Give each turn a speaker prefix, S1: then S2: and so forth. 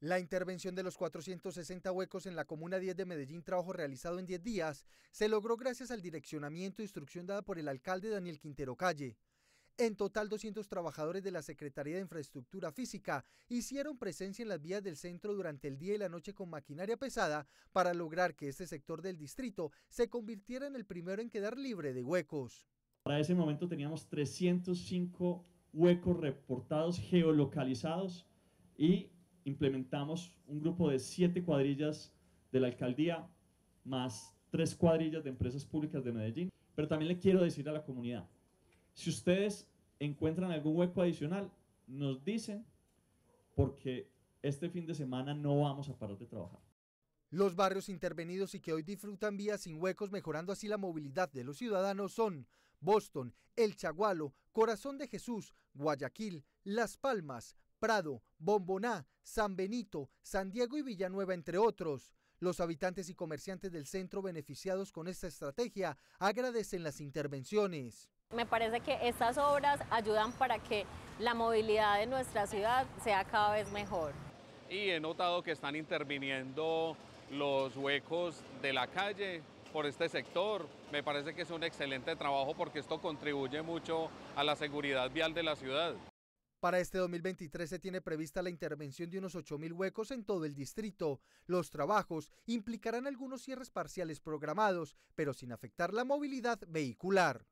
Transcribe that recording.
S1: La intervención de los 460 huecos en la Comuna 10 de Medellín, trabajo realizado en 10 días, se logró gracias al direccionamiento e instrucción dada por el alcalde Daniel Quintero Calle. En total, 200 trabajadores de la Secretaría de Infraestructura Física hicieron presencia en las vías del centro durante el día y la noche con maquinaria pesada para lograr que este sector del distrito se convirtiera en el primero en quedar libre de huecos.
S2: Para ese momento teníamos 305 huecos reportados geolocalizados y implementamos un grupo de siete cuadrillas de la alcaldía, más tres cuadrillas de empresas públicas de Medellín. Pero también le quiero decir a la comunidad, si ustedes encuentran algún hueco adicional, nos dicen, porque
S1: este fin de semana no vamos a parar de trabajar. Los barrios intervenidos y que hoy disfrutan vías sin huecos, mejorando así la movilidad de los ciudadanos, son Boston, El Chagualo, Corazón de Jesús, Guayaquil, Las Palmas, Prado, Bomboná, San Benito, San Diego y Villanueva, entre otros. Los habitantes y comerciantes del centro beneficiados con esta estrategia agradecen las intervenciones. Me parece que estas obras ayudan para que la movilidad de nuestra ciudad sea cada vez mejor.
S3: Y he notado que están interviniendo los huecos de la calle por este sector. Me parece que es un excelente trabajo porque esto contribuye mucho a la seguridad vial de la ciudad.
S1: Para este 2023 se tiene prevista la intervención de unos 8.000 huecos en todo el distrito. Los trabajos implicarán algunos cierres parciales programados, pero sin afectar la movilidad vehicular.